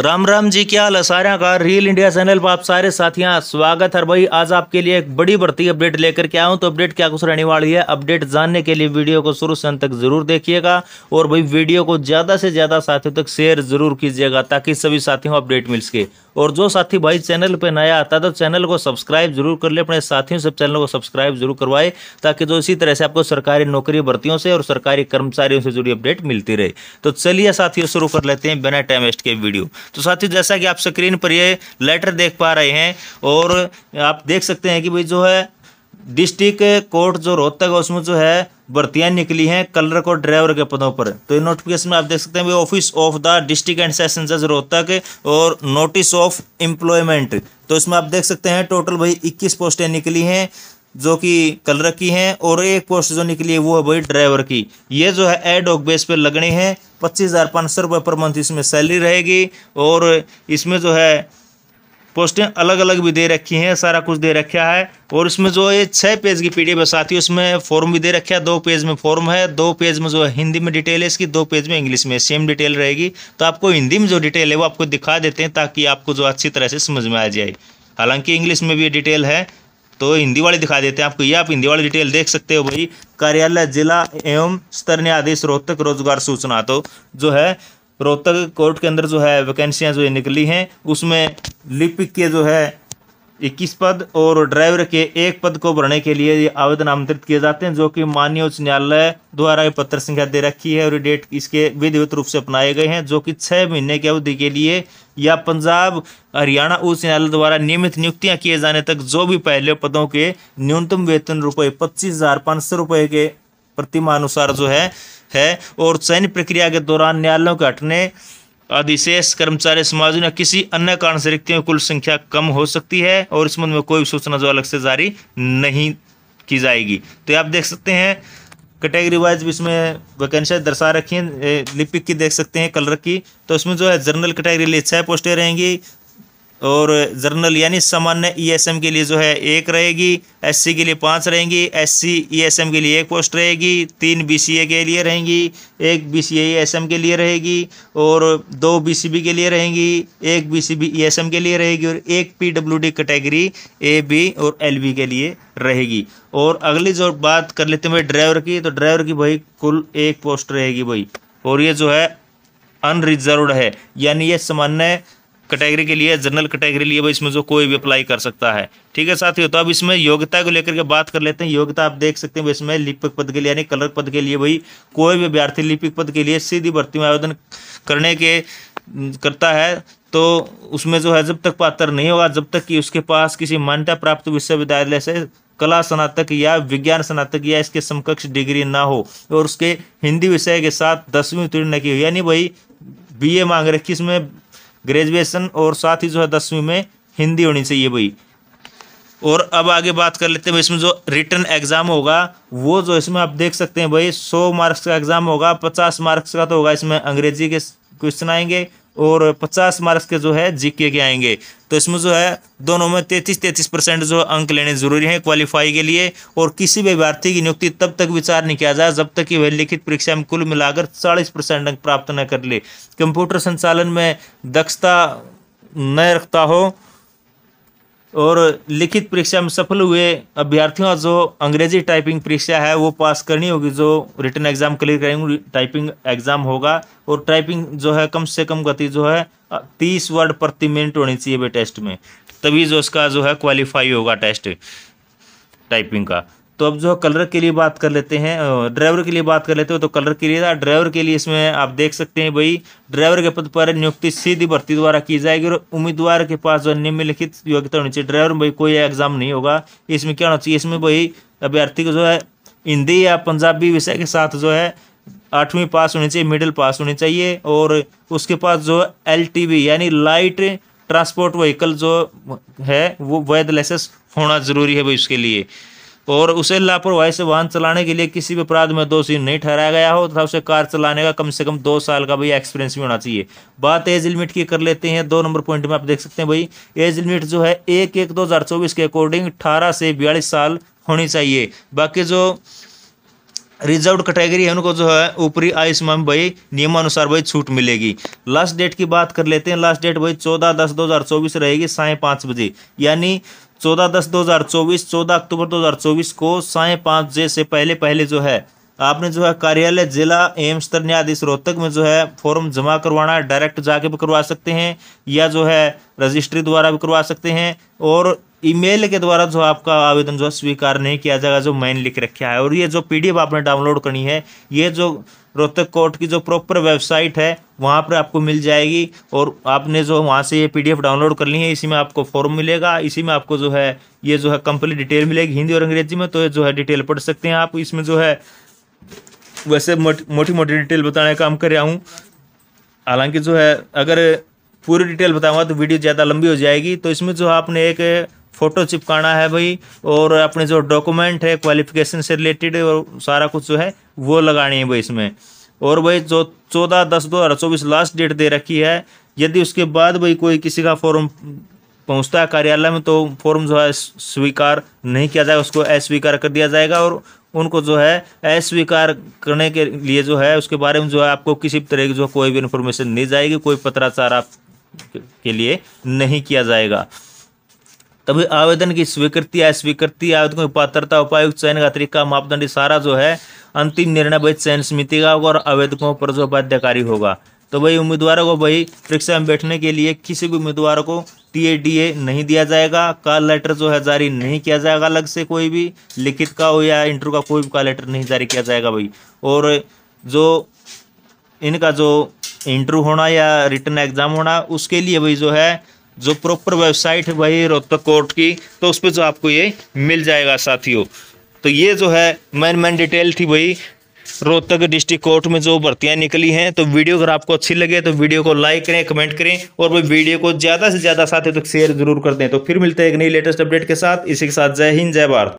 राम राम जी क्या हाल है सारे का रियल इंडिया चैनल पर आप सारे साथियाँ स्वागत है भाई आज आपके लिए एक बड़ी बढ़ती अपडेट लेकर के आया तो अपडेट क्या कुछ रहने वाली है अपडेट जानने के लिए वीडियो को शुरू से अंत तक जरूर देखिएगा और भाई वीडियो को ज़्यादा से ज़्यादा साथियों तक शेयर जरूर कीजिएगा ताकि सभी साथियों को अपडेट मिल सके और जो साथी भाई चैनल पर नया आता है तो चैनल को सब्सक्राइब जरूर कर ले अपने साथियों से चैनल को सब्सक्राइब जरूर करवाए ताकि जो इसी तरह से आपको सरकारी नौकरी भर्तियों से और सरकारी कर्मचारियों से जुड़ी अपडेट मिलती रहे तो चलिए साथियों शुरू कर लेते हैं बिना टाइम वेस्ट के वीडियो तो साथियों जैसा कि आप स्क्रीन पर ये लेटर देख पा रहे हैं और आप देख सकते हैं कि भाई जो है डिस्ट्रिक्ट कोर्ट जो रोहतक है उसमें जो है भर्तियां निकली हैं कलर और ड्राइवर के पदों पर तो ये नोटिफिकेशन में आप देख सकते हैं office of the district and session जज रोहतक और नोटिस ऑफ एम्प्लॉयमेंट तो इसमें आप देख सकते हैं टोटल भाई इक्कीस पोस्टें निकली हैं जो कि कलर की हैं और एक पोस्ट जो निकली है वो है भाई ड्राइवर की ये जो है एड ऑक बेस पर लगने हैं पच्चीस हज़ार पाँच सौ पर मंथ इसमें सैलरी रहेगी और इसमें जो है पोस्टें अलग अलग भी दे रखी हैं सारा कुछ दे रखा है और इसमें जो ये छः पेज की पीडीएफ है उसमें फॉर्म भी दे रखा है दो पेज में फॉर्म है दो पेज में जो है हिंदी में डिटेल है इसकी दो पेज में इंग्लिश में सेम डिटेल रहेगी तो आपको हिंदी में जो डिटेल है वो आपको दिखा देते हैं ताकि आपको जो अच्छी तरह से समझ में आ जाए हालांकि इंग्लिश में भी डिटेल है तो हिंदी वाली दिखा देते हैं आपको ये आप हिंदी वाली डिटेल देख सकते हो भाई कार्यालय जिला एवं स्तर न्यायाधीश रोहतक रोजगार सूचना तो जो है रोहतक कोर्ट के अंदर जो है वैकेंसियाँ जो है निकली हैं उसमें लिपिक के जो है इक्कीस पद और ड्राइवर के एक पद को भरने के लिए ये आवेदन आमंत्रित किए जाते हैं जो कि माननीय उच्च न्यायालय द्वारा ये पत्र संख्या दे रखी है और डेट इसके विधिवत रूप से अपनाए गए हैं जो कि छः महीने की अवधि के लिए या पंजाब हरियाणा उच्च न्यायालय द्वारा नियमित नियुक्तियां किए जाने तक जो भी पहले पदों के न्यूनतम वेतन रुपये पच्चीस हज़ार पाँच सौ रुपये के प्रतिमा अनुसार जो है है और चयन प्रक्रिया के दौरान न्यायालयों के हटने आदि शेष कर्मचारी समाज या किसी अन्य कारण से रिक्तियों की कुल संख्या कम हो सकती है और इस संबंध में कोई सूचना जो अलग से जारी नहीं की जाएगी तो आप देख सकते हैं कैटेगरी वाइज भी इसमें वैकेंसी दर्शा रखी है लिपिक की देख सकते हैं कलर की तो इसमें जो है जनरल कैटेगरी लिए छः पोस्टें रहेंगी और जर्नल यानी सामान्य ईएसएम e के लिए जो है एक रहेगी एससी के लिए पाँच रहेंगी एससी ईएसएम e के लिए एक पोस्ट रहेगी तीन बीसीए के लिए रहेंगी एक बीसीए ईएसएम e के लिए रहेगी और दो बीसीबी के लिए रहेंगी एक बीसीबी ईएसएम के लिए रहेगी और एक पीडब्ल्यूडी कैटेगरी ए बी और एल बी के लिए रहेगी और अगली जो बात कर लेते हैं भाई ड्राइवर की तो ड्राइवर की भाई कुल एक पोस्ट रहेगी भाई और ये जो है अनरिजर्व है यानी ये सामान्य कैटेगरी के लिए जनरल कैटेगरी लिए भाई इसमें जो कोई भी अप्लाई कर सकता है ठीक है साथियों तो अब इसमें योग्यता को लेकर के बात कर लेते हैं योग्यता आप देख सकते हैं इसमें लिपिक पद के लिए यानी कलर पद के लिए भाई कोई भी अभ्यार्थी लिपिक पद के लिए सीधी भर्ती में आवेदन करने के करता है तो उसमें जो है जब तक पात्र नहीं होगा जब तक कि उसके पास किसी मान्यता प्राप्त विश्वविद्यालय से कला स्नातक या विज्ञान स्नातक या इसके समकक्ष डिग्री ना हो और उसके हिंदी विषय के साथ दसवीं उत्तीर्ण की हो यानी भाई बीए मांग रखी इसमें ग्रेजुएशन और साथ ही जो है दसवीं में हिंदी होनी चाहिए भाई और अब आगे बात कर लेते हैं इसमें जो रिटर्न एग्ज़ाम होगा वो जो इसमें आप देख सकते हैं भाई सौ मार्क्स का एग्ज़ाम होगा पचास मार्क्स का तो होगा इसमें अंग्रेजी के क्वेश्चन आएंगे और पचास मार्क्स के जो है जीके के आएंगे तो इसमें जो है दोनों में तैंतीस तैंतीस परसेंट जो अंक लेने जरूरी हैं क्वालिफाई के लिए और किसी भी अभ्यर्थी की नियुक्ति तब तक विचार नहीं किया जाए जब तक कि वह लिखित परीक्षा में कुल मिलाकर चालीस परसेंट अंक प्राप्त न कर ले कंप्यूटर संचालन में दक्षता न रखता हो और लिखित परीक्षा में सफल हुए अभ्यर्थियों जो अंग्रेजी टाइपिंग परीक्षा है वो पास करनी होगी जो रिटर्न एग्ज़ाम क्लियर करेंगे टाइपिंग एग्ज़ाम होगा और टाइपिंग जो है कम से कम गति जो है तीस वर्ड प्रति मिनट होनी चाहिए टेस्ट में तभी जो उसका जो है क्वालिफाई होगा टेस्ट टाइपिंग का तो अब जो कलर के लिए बात कर लेते हैं ड्राइवर के लिए बात कर लेते हो तो कलर के लिए था ड्राइवर के लिए इसमें आप देख सकते हैं भाई ड्राइवर के पद पर नियुक्ति सीधी भर्ती द्वारा की जाएगी और उम्मीदवार के पास जो निम्नलिखित योग्यता होनी चाहिए ड्राइवर में भाई कोई एग्जाम नहीं होगा इसमें क्या होना चाहिए इसमें भाई अभ्यर्थी को जो है हिंदी या पंजाबी विषय के साथ जो है आठवीं पास होनी चाहिए मिडिल पास होनी चाहिए और उसके पास जो एल यानी लाइट ट्रांसपोर्ट व्हीकल जो है वो वैध लाइसेंस होना ज़रूरी है भाई उसके लिए और उसे लापरवाही से वाहन चलाने के लिए किसी भी अपराध में दोषी नहीं ठहराया गया हो तथा उसे कार चलाने का कम से कम दो साल का भाई एक्सपीरियंस भी होना चाहिए बात एज लिमिट की कर लेते हैं दो नंबर पॉइंट में आप देख सकते हैं भाई एज लिमिट जो है एक एक दो के अकॉर्डिंग अठारह से बयालीस साल होनी चाहिए बाकी जो रिजर्व कैटेगरी है उनको जो है ऊपरी आयुष्मान भाई नियमानुसार भाई छूट मिलेगी लास्ट डेट की बात कर लेते हैं लास्ट डेट भाई चौदह दस दो हज़ार चौबीस रहेगी साय पाँच बजे यानी चौदह दस दो हज़ार चौबीस चौदह अक्टूबर दो हज़ार चौबीस को साय पाँच जे से पहले पहले जो है आपने जो है कार्यालय जिला एम्स तर न्यायाधीश रोहतक में जो है फॉर्म जमा करवाना है डायरेक्ट जाके भी करवा सकते हैं या जो है रजिस्ट्री द्वारा भी करवा सकते हैं और ईमेल के द्वारा जो आपका आवेदन जो है स्वीकार नहीं किया जाएगा जो मैंने लिख रखा है और ये जो पीडीएफ आपने डाउनलोड करनी है ये जो रोहतक कोर्ट की जो प्रॉपर वेबसाइट है वहाँ पर आपको मिल जाएगी और आपने जो वहाँ से ये पीडीएफ डाउनलोड कर ली है इसी में आपको फॉर्म मिलेगा इसी में आपको जो है ये जो है कंप्लीट डिटेल मिलेगी हिंदी और अंग्रेजी में तो जो है डिटेल पढ़ सकते हैं आप इसमें जो है वैसे मोटी मोटी डिटेल बताने का काम कर रहा हूँ हालांकि जो है अगर पूरी डिटेल बताऊँगा तो वीडियो ज़्यादा लंबी हो जाएगी तो इसमें जो आपने एक फ़ोटो चिपकाना है भाई और अपने जो डॉक्यूमेंट है क्वालिफिकेशन से रिलेटेड और सारा कुछ जो है वो लगानी है भाई इसमें और भाई जो चौदह दस दो हज़ार चौबीस लास्ट डेट दे रखी है यदि उसके बाद भाई कोई किसी का फॉर्म पहुंचता है कार्यालय में तो फॉर्म जो है स्वीकार नहीं किया जाएगा उसको अस्वीकार कर दिया जाएगा और उनको जो है अस्वीकार करने के लिए जो है उसके बारे में जो है आपको किसी भी तरह की जो कोई भी इन्फॉर्मेशन नहीं जाएगी कोई पत्राचार आप के लिए नहीं किया जाएगा तभी आवेदन की स्वीकृति स्वीकृति आवेदन की पात्रता उपायुक्त चयन का तरीका मापदंड सारा जो है अंतिम निर्णय भाई चयन समिति का होगा और आवेदकों पर जो बाध्यकारी होगा तो वही उम्मीदवारों को वही परीक्षा में बैठने के लिए किसी भी उम्मीदवार को टी नहीं दिया जाएगा कॉल लेटर जो है जारी नहीं किया जाएगा अलग से कोई भी लिखित का हो या इंटरव्यू का कोई भी कॉल लेटर नहीं जारी किया जाएगा भाई और जो इनका जो इंटरव्यू होना या रिटर्न एग्जाम होना उसके लिए भाई जो है जो प्रॉपर वेबसाइट है भाई रोहतक कोर्ट की तो उस पर जो आपको ये मिल जाएगा साथियों तो ये जो है मैन मैन डिटेल थी भाई रोहतक डिस्ट्रिक्ट कोर्ट में जो भर्तियां निकली हैं तो वीडियो अगर आपको अच्छी लगे तो वीडियो को लाइक करें कमेंट करें और वो वीडियो को ज़्यादा से ज़्यादा साथियों तक तो शेयर जरूर कर दें तो फिर मिलते हैं एक नई लेटेस्ट अपडेट के साथ इसी के साथ जय हिंद जय भारत